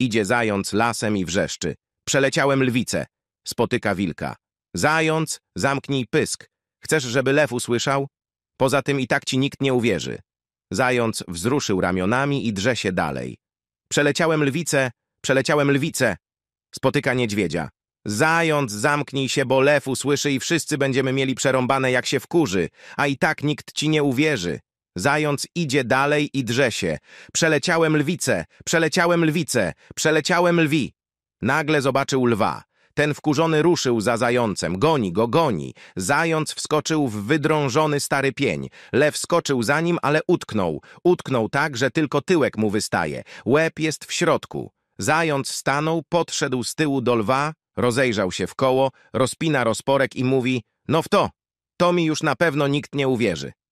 Idzie zając lasem i wrzeszczy. Przeleciałem lwicę. Spotyka wilka. Zając, zamknij pysk. Chcesz, żeby lew usłyszał? Poza tym i tak ci nikt nie uwierzy. Zając wzruszył ramionami i drze się dalej. Przeleciałem lwicę, przeleciałem lwicę. Spotyka niedźwiedzia. Zając, zamknij się, bo lew usłyszy i wszyscy będziemy mieli przerąbane, jak się wkurzy, a i tak nikt ci nie uwierzy. Zając idzie dalej i drze się. Przeleciałem lwice, przeleciałem lwice, przeleciałem lwi. Nagle zobaczył lwa. Ten wkurzony ruszył za zającem, goni go, goni. Zając wskoczył w wydrążony stary pień. Lew skoczył za nim, ale utknął. Utknął tak, że tylko tyłek mu wystaje. Łeb jest w środku. Zając stanął, podszedł z tyłu do lwa, rozejrzał się w koło, rozpina rozporek i mówi – no w to, to mi już na pewno nikt nie uwierzy.